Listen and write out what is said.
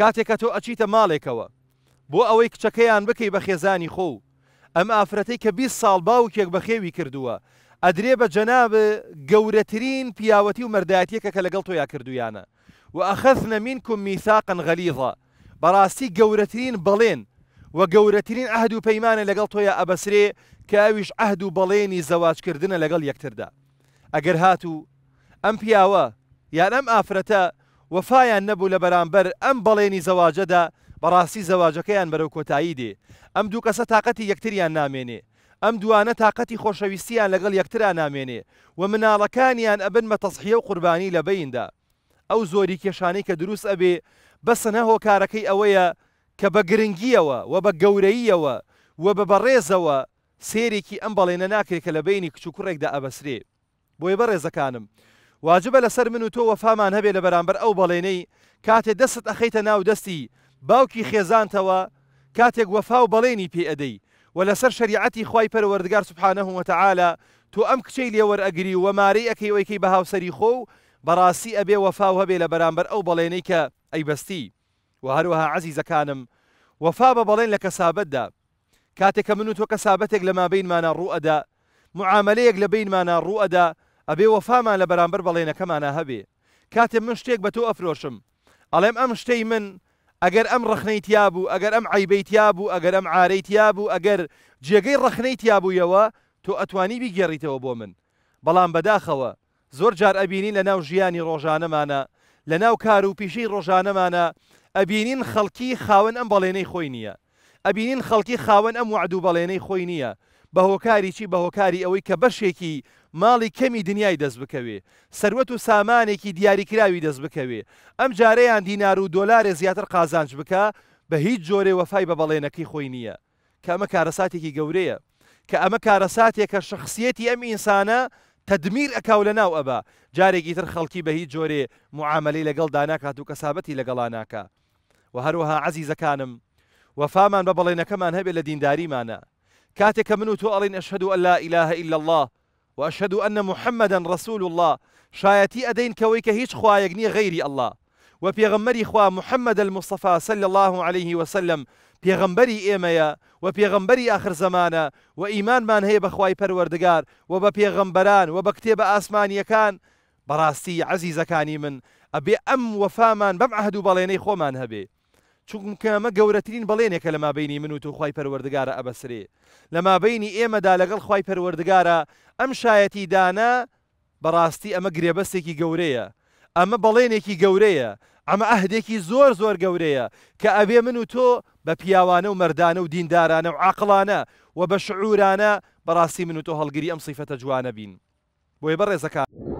کاتێکە تۆ ئەچیتە ماڵێکەوە بۆ ئەوەی کچەکەیان بکەی بە خێزانی خۆ ئەم ئافرەتەی کە 20 ساڵ باوکێک بە خێوی کردووە ئەدرێ بە جەناب گەورەترین پیاوەتی و مەردایەتەکە کە لەگەڵ تۆیا کردویانە و ئەخەز نەمین کوم میساقن غەلیظە بەڕاستی گەورەترین بڵێن و گەورەترین ئەهد و پەیمانە لەگەڵ تۆیە ئەبەسرێ کاویش ئەهد و بەڵێنی زەواجکردنە لەگەڵ یەکتردا ئەگەر هاتوو ئەم پیاوە یان ئەم ئافرەتە وەفایان نەبوو لە بەرامبەر ئەم بەڵێنی زەواجەدا بەڕاستی زەواجەکەیان بەرەو کۆتایی دێ ئەم دوو کەسە تااقەتی یەکتریان نامێنێ ئەم دوانە تااقەتی خۆشەویستیان لەگەڵ یەکترا نامێنێ و مناڵەکانیان ئەبن مەتەسحیە و قوربانی لە بەیندا ئەو زۆری کێشانەی کە دروست ئەبێ بەسەنە هۆکارەکەی ئەوەیە کە بە گرنگیەوە و بە گەورەییەوە و بە بەڕێزەوە سێرێکی ئەم بەڵێنە ناکرێت کە لە بینی کچوکوڕێکدا ئەبەسرێ بۆی بەڕێزەکانم واجبە لەسەر من و تۆ وەفامان هەبێ لە بەرامبەر ئەو بەڵێنەی کاتێ دەست ئەخەیتە ناو دەستی باوکی خێزانتەوە کاتێک وەفا و بەڵێنی پێ ئەدەی و لەسەر شریعەتی خی پەروەردگار سوبحانە وتەعاالە تۆ ئەم کچەی لێوەرئەگری و وەماری ئەەکەی وەیکەی بە هاوسری خۆ و بەڕاستی ئەبێ وەفاو هەبێ لە بەرامبەر ئەو بەڵێنەی کە ئەیبەستی و هەروەها عزی زەکانم وەفا بە بەڵێن لە کەسابەتدا کاتێک کە من و تۆ کەسابەتێک لە مابینمانە ڕوئەدا معاملەیەک لە بینمانە ڕوئەدا ئەبێ وەفامان لە بەرامبەر بەڵێنەکەمانە هەبێ کاتێ من شتێک بە تۆ ئەفرۆشم ئەڵێم ئەم شتەی من ئەگەر ئەم ڕخنەی تیا بوو ئەگەر ئەم عیبەی تیا بوو ئەگەر ئەم ئارەی تیا بوو ئەگەر جێگەی ڕخنەی تیا بوویەوە تۆ ئەتوانی بیگەڕیتەوە بۆ من بەڵام بەداخەوە زۆر جار ئەبینی لە ناو ژیانی ڕۆژانەمانە لە ناو کار و پیشەی ڕۆژانەمانە ئەبینین خەڵکی خاون ئەم بەڵێنەی خۆی نییە ئەبینین خەڵکی خاوەن ئەم وعدوو بەڵێنەی خۆی نییە بە هۆکاری چی بە هۆکاری ئەوەی کە بەشێکی ماڵی کەمی دنیای دەست بکەوێ سەروەت و سامانێکی دیاریکراوی دەست بکەوێ ئەم جارەیان دینار و دۆلارێ زیاتر قازانج بکە بە هیچ جۆرێ وەفای بە بەڵێنەکەی خۆی نییە کە ئەمە کارەساتێکی گەورەیە کە ئەمە کارەساتێک کە شخصیەتی ئەم ئینسانە تدمیر ئەکاو لە ناو ئەبا جارێکی تر خەڵکی بە هیچ جۆرێ معاملی لەگەڵ داناکات و کەسابەتی لەگەڵا ناکە و هەروەها عزی زەکانم وفامان ببلين كمان هەبێت الذين داري مانا كاتك منو تؤلين أشهد أن لا إله إلا الله وأشهد أن محمدا رسول الله شايتي أدين كويك هيش يجني غيري الله غمري خوا محمد المصطفى صلى الله عليه وسلم پێغەمبەری إيميا وفي پێغەمبەری آخر زمانا و ئیمانمان هەیە بەخوای پەروەردگار و بە پێغەمبەران و بە براستي ئاسمانیەکان بەڕاستی عزیزەکانی من أبي أم وفامان بمعهد بليني خو بەڵێنەی خۆمان چونکە ئەمە گەورەترین بەڵێنێکە لە مابینی من و تو خی پەروەردگارە ئەبەسرێ لە مابینی ئێمەدا لەگەڵ خی پەروەردگارە ئەم شایەتی دانا بەڕاستی ئەمە گرێبەستێکی گەورەیە ئەمە بەڵێنێکی گەورەیە ئەمە ئەهدێکی زۆر زۆر گەورەیە کە ئەبێ من و تۆ بە پیاوانە و مردانە و دیندارانە و عقلانە و بە شعورانە بەڕاستی من و تۆ هەڵگیری ئەم سیفەتە جوانە بین بۆی بەڕێزەکان.